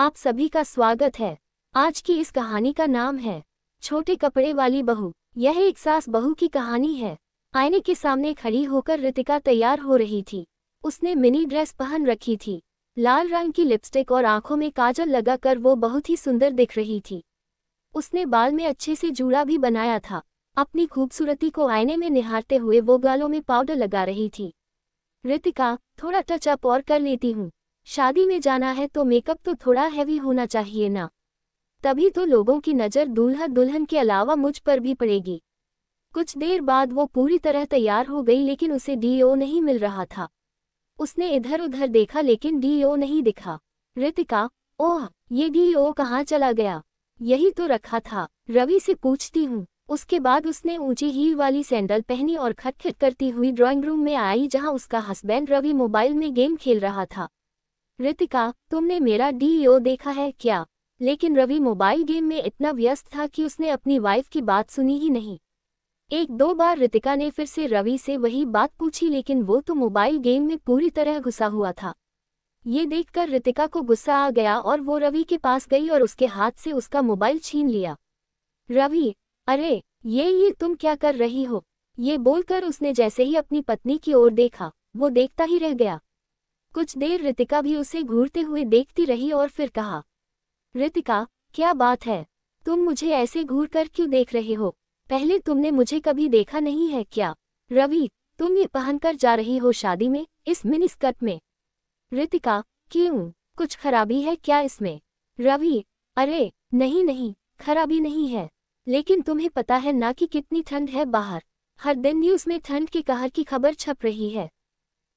आप सभी का स्वागत है आज की इस कहानी का नाम है छोटे कपड़े वाली बहू यह एक सास बहू की कहानी है आईने के सामने खड़ी होकर रितिका तैयार हो रही थी उसने मिनी ड्रेस पहन रखी थी लाल रंग की लिपस्टिक और आंखों में काजल लगाकर वो बहुत ही सुंदर दिख रही थी उसने बाल में अच्छे से जूड़ा भी बनाया था अपनी खूबसूरती को आईने में निहारते हुए वो गालों में पाउडर लगा रही थी रितिका थोड़ा टचअप और कर लेती हूँ शादी में जाना है तो मेकअप तो थोड़ा हैवी होना चाहिए ना तभी तो लोगों की नज़र दूल्हा दुल्हन के अलावा मुझ पर भी पड़ेगी कुछ देर बाद वो पूरी तरह तैयार हो गई लेकिन उसे डीओ नहीं मिल रहा था उसने इधर उधर देखा लेकिन डीओ नहीं दिखा रितिका ओह ये डीओ कहाँ चला गया यही तो रखा था रवि से पूछती हूँ उसके बाद उसने ऊंची हील वाली सैंडल पहनी और खटखट करती हुई ड्राइंग रूम में आई जहां उसका हस्बैंड रवि मोबाइल में गेम खेल रहा था रितिका तुमने मेरा डीईओ e देखा है क्या लेकिन रवि मोबाइल गेम में इतना व्यस्त था कि उसने अपनी वाइफ की बात सुनी ही नहीं एक दो बार रितिका ने फिर से रवि से वही बात पूछी लेकिन वो तो मोबाइल गेम में पूरी तरह घुसा हुआ था ये देखकर रितिका को गुस्सा आ गया और वो रवि के पास गई और उसके हाथ से उसका मोबाइल छीन लिया रवि अरे ये ये तुम क्या कर रही हो ये बोलकर उसने जैसे ही अपनी पत्नी की ओर देखा वो देखता ही रह गया कुछ देर रितिका भी उसे घूरते हुए देखती रही और फिर कहा रितिका क्या बात है तुम मुझे ऐसे घूर कर क्यों देख रहे हो पहले तुमने मुझे कभी देखा नहीं है क्या रवि तुम ये पहनकर जा रही हो शादी में इस मिनी स्कर्ट में रितिका क्यों कुछ खराबी है क्या इसमें रवि अरे नहीं नहीं खराबी नहीं है लेकिन तुम्हें पता है ना कि कितनी ठंड है बाहर हर दिन न्यूज़ में ठंड के कहर की खबर छप रही है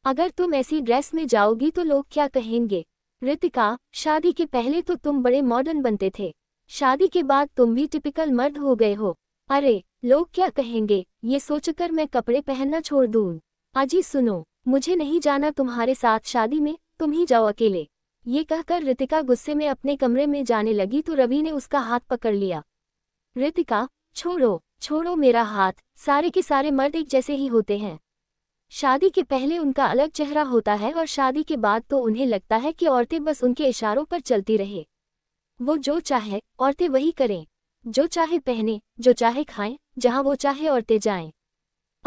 अगर तुम ऐसी ड्रेस में जाओगी तो लोग क्या कहेंगे ऋतिका शादी के पहले तो तुम बड़े मॉडर्न बनते थे शादी के बाद तुम भी टिपिकल मर्द हो गए हो अरे लोग क्या कहेंगे ये सोचकर मैं कपड़े पहनना छोड़ दूँ अजी सुनो मुझे नहीं जाना तुम्हारे साथ शादी में तुम ही जाओ अकेले ये कहकर ऋतिका गुस्से में अपने कमरे में जाने लगी तो रवि ने उसका हाथ पकड़ लिया ऋतिका छोड़ो छोड़ो मेरा हाथ सारे के सारे मर्द एक जैसे ही होते हैं शादी के पहले उनका अलग चेहरा होता है और शादी के बाद तो उन्हें लगता है कि औरतें बस उनके इशारों पर चलती रहे वो जो चाहे औरतें वही करें जो चाहे पहने जो चाहे खाएं जहां वो चाहे औरतें जाएं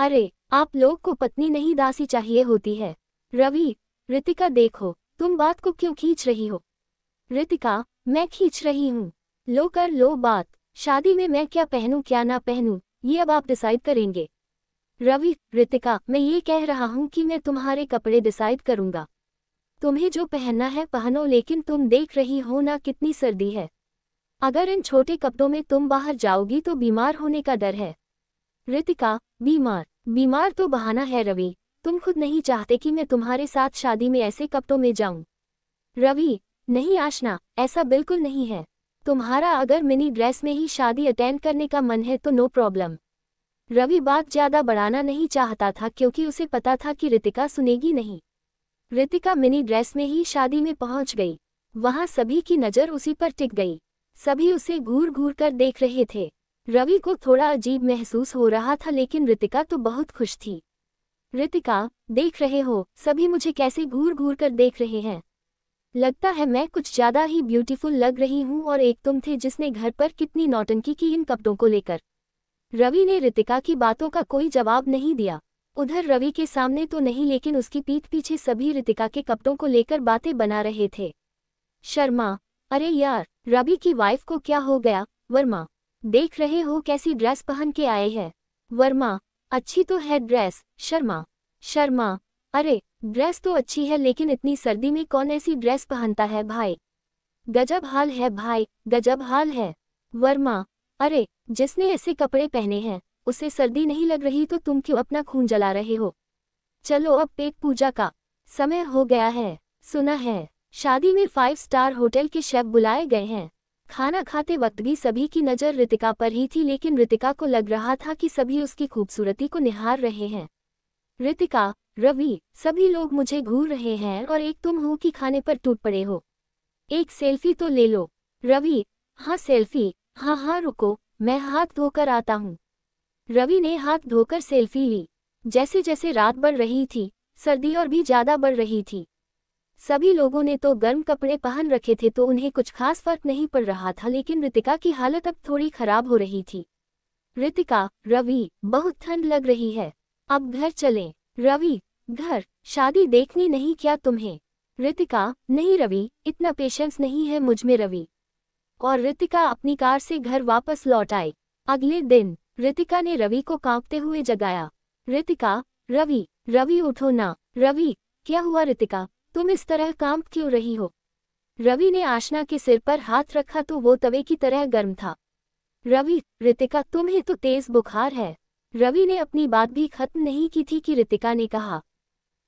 अरे आप लोग को पत्नी नहीं दासी चाहिए होती है रवि ऋतिका देखो तुम बात को क्यों खींच रही हो ऋतिका मैं खींच रही हूँ लो कर लो बात शादी में मैं क्या पहनूं क्या ना पहनूं ये अब आप डिसाइड करेंगे रवि ऋतिका मैं ये कह रहा हूँ कि मैं तुम्हारे कपड़े डिसाइड करूँगा तुम्हें जो पहनना है पहनो लेकिन तुम देख रही हो ना कितनी सर्दी है अगर इन छोटे कपड़ों में तुम बाहर जाओगी तो बीमार होने का डर है ऋतिका बीमार बीमार तो बहाना है रवि तुम खुद नहीं चाहते कि मैं तुम्हारे साथ शादी में ऐसे कपड़ों में जाऊं रवि नहीं आशना ऐसा बिल्कुल नहीं है तुम्हारा अगर मिनी ड्रेस में ही शादी अटेंड करने का मन है तो नो प्रॉब्लम रवि बात ज्यादा बढ़ाना नहीं चाहता था क्योंकि उसे पता था कि रितिका सुनेगी नहीं रितिका मिनी ड्रेस में ही शादी में पहुंच गई वहां सभी की नज़र उसी पर टिक गई सभी उसे घूर घूर कर देख रहे थे रवि को थोड़ा अजीब महसूस हो रहा था लेकिन रितिका तो बहुत खुश थी रितिका देख रहे हो सभी मुझे कैसे घूर घूर कर देख रहे हैं लगता है मैं कुछ ज़्यादा ही ब्यूटीफुल लग रही हूँ और एक तुम थे जिसने घर पर कितनी नौटंकी की इन कपड़ों को लेकर रवि ने रितिका की बातों का कोई जवाब नहीं दिया उधर रवि के सामने तो नहीं लेकिन उसकी पीठ पीछे सभी रितिका के कपड़ों को लेकर बातें बना रहे थे शर्मा अरे यार रवि की वाइफ को क्या हो गया वर्मा देख रहे हो कैसी ड्रेस पहन के आए हैं वर्मा अच्छी तो है ड्रेस शर्मा शर्मा अरे ड्रेस तो अच्छी है लेकिन इतनी सर्दी में कौन ऐसी ड्रेस पहनता है भाई गजब हाल है भाई गजब हाल है वर्मा अरे जिसने ऐसे कपड़े पहने हैं उसे सर्दी नहीं लग रही तो तुम क्यों अपना खून जला रहे हो चलो अब पेट पूजा का समय हो गया है सुना है शादी में फाइव स्टार होटल के शेफ बुलाए गए हैं खाना खाते वक्त भी सभी की नज़र रितिका पर ही थी लेकिन रितिका को लग रहा था कि सभी उसकी खूबसूरती को निहार रहे हैं रितिका रवि सभी लोग मुझे घूर रहे हैं और एक तुम हो कि खाने पर टूट पड़े हो एक सेल्फी तो ले लो रवि हाँ सेल्फी हाँ हाँ रुको मैं हाथ धोकर आता हूँ रवि ने हाथ धोकर सेल्फी ली जैसे जैसे रात बढ़ रही थी सर्दी और भी ज्यादा बढ़ रही थी सभी लोगों ने तो गर्म कपड़े पहन रखे थे तो उन्हें कुछ खास फर्क नहीं पड़ रहा था लेकिन ऋतिका की हालत अब थोड़ी खराब हो रही थी ऋतिका रवि बहुत ठंड लग रही है अब घर चलें रवि घर शादी देखनी नहीं क्या तुम्हें ऋतिका नहीं रवि इतना पेशेंस नहीं है मुझ में रवि और ऋतिका अपनी कार से घर वापस लौट आई अगले दिन ऋतिका ने रवि को कांपते हुए जगाया रितिका रवि रवि उठो ना रवि क्या हुआ रितिका तुम इस तरह कांप क्यों रही हो रवि ने आशना के सिर पर हाथ रखा तो वो तवे की तरह गर्म था रवि ऋतिका तुम्हें तो तेज बुखार है रवि ने अपनी बात भी खत्म नहीं की थी कि ऋतिका ने कहा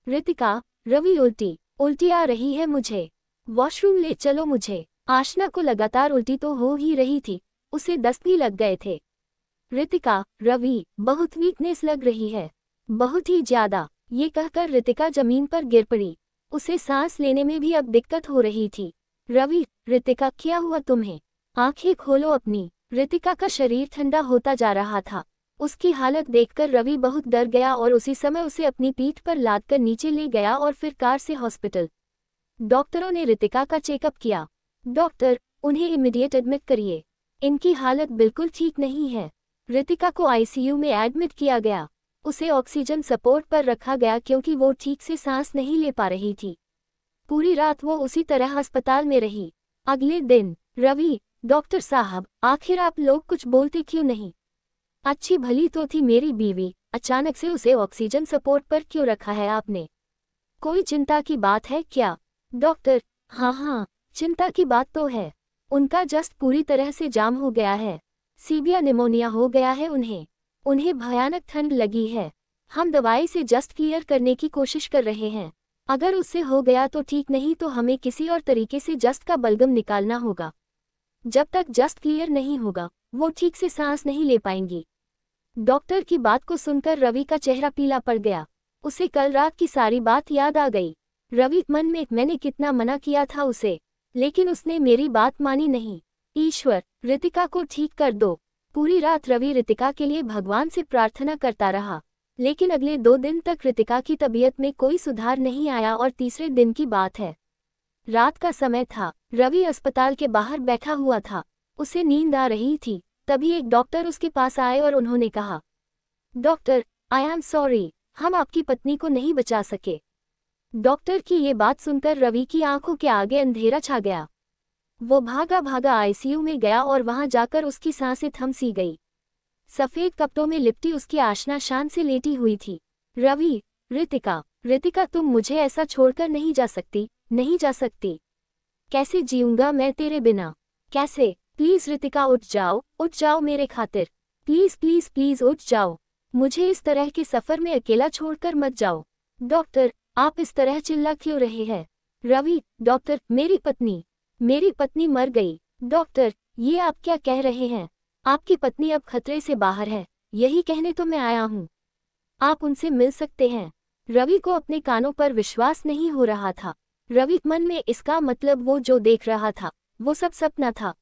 ऋतिका रवि उल्टी उल्टी आ रही है मुझे वॉशरूम ले चलो मुझे आशना को लगातार उल्टी तो हो ही रही थी उसे दस्त भी लग गए थे रितिका रवि बहुत वीकनेस लग रही है बहुत ही ज्यादा ये कहकर रितिका जमीन पर गिर पड़ी उसे सांस लेने में भी अब दिक्कत हो रही थी रवि रितिका क्या हुआ तुम्हें आंखें खोलो अपनी रितिका का शरीर ठंडा होता जा रहा था उसकी हालत देखकर रवि बहुत डर गया और उसी समय उसे अपनी पीठ पर लादकर नीचे ले गया और फिर कार से हॉस्पिटल डॉक्टरों ने रितिका का चेकअप किया डॉक्टर उन्हें इमीडिएट एडमिट करिए इनकी हालत बिल्कुल ठीक नहीं है रितिका को आईसीयू में एडमिट किया गया उसे ऑक्सीजन सपोर्ट पर रखा गया क्योंकि वो ठीक से सांस नहीं ले पा रही थी पूरी रात वो उसी तरह अस्पताल में रही अगले दिन रवि डॉक्टर साहब आखिर आप लोग कुछ बोलते क्यों नहीं अच्छी भली तो थी मेरी बीवी अचानक से उसे ऑक्सीजन सपोर्ट पर क्यों रखा है आपने कोई चिंता की बात है क्या डॉक्टर हाँ हाँ चिंता की बात तो है उनका जस्ट पूरी तरह से जाम हो गया है सीबिया निमोनिया हो गया है उन्हें उन्हें भयानक ठंड लगी है हम दवाई से जस्ट क्लियर करने की कोशिश कर रहे हैं अगर उससे हो गया तो ठीक नहीं तो हमें किसी और तरीके से जस्ट का बलगम निकालना होगा जब तक जस्ट क्लियर नहीं होगा वो ठीक से सांस नहीं ले पाएंगी डॉक्टर की बात को सुनकर रवि का चेहरा पीला पड़ गया उसे कल रात की सारी बात याद आ गई रवि मन में मैंने कितना मना किया था उसे लेकिन उसने मेरी बात मानी नहीं ईश्वर ऋतिका को ठीक कर दो पूरी रात रवि ऋतिका के लिए भगवान से प्रार्थना करता रहा लेकिन अगले दो दिन तक ऋतिका की तबीयत में कोई सुधार नहीं आया और तीसरे दिन की बात है रात का समय था रवि अस्पताल के बाहर बैठा हुआ था उसे नींद आ रही थी तभी एक डॉक्टर उसके पास आए और उन्होंने कहा डॉक्टर आई एम सॉरी हम आपकी पत्नी को नहीं बचा सके डॉक्टर की ये बात सुनकर रवि की आंखों के आगे अंधेरा छा गया वो भागा भागा आईसीयू में गया और वहां जाकर उसकी सांसें थम सी गई सफ़ेद कपड़ों में लिपटी उसकी आशना शान से लेटी हुई थी रवि ऋतिका ऋतिका तुम मुझे ऐसा छोड़कर नहीं जा सकती नहीं जा सकती कैसे जीऊंगा मैं तेरे बिना कैसे प्लीज़ ऋतिका उठ जाओ उठ जाओ मेरे खातिर प्लीज़ प्लीज़ प्लीज़ उठ जाओ मुझे इस तरह के सफ़र में अकेला छोड़कर मत जाओ डॉक्टर आप इस तरह चिल्ला क्यों रहे हैं रवि डॉक्टर मेरी पत्नी मेरी पत्नी मर गई डॉक्टर ये आप क्या कह रहे हैं आपकी पत्नी अब खतरे से बाहर है यही कहने तो मैं आया हूँ आप उनसे मिल सकते हैं रवि को अपने कानों पर विश्वास नहीं हो रहा था रवि मन में इसका मतलब वो जो देख रहा था वो सब सपना था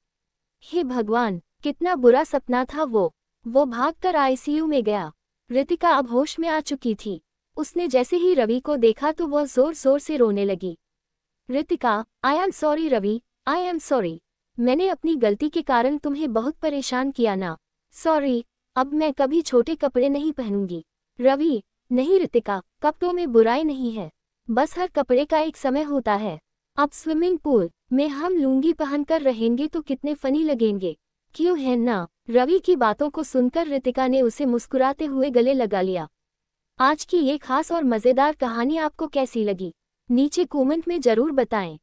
हे भगवान कितना बुरा सपना था वो वो भागकर आईसीयू में गया ऋतिका अब होश में आ चुकी थी उसने जैसे ही रवि को देखा तो वह जोर जोर से रोने लगी Ritika I am sorry Ravi I am sorry मैंने अपनी गलती के कारण तुम्हें बहुत परेशान किया ना सॉरी अब मैं कभी छोटे कपड़े नहीं पहनूंगी रवि नहीं रितिका कपड़ों में बुराई नहीं है बस हर कपड़े का एक समय होता है अब स्विमिंग पूल में हम लूंगी पहनकर रहेंगे तो कितने फनी लगेंगे क्यों है ना रवि की बातों को सुनकर ऋतिका ने उसे मुस्कुराते हुए गले लगा लिया आज की ये खास और मज़ेदार कहानी आपको कैसी लगी नीचे कमेंट में ज़रूर बताएं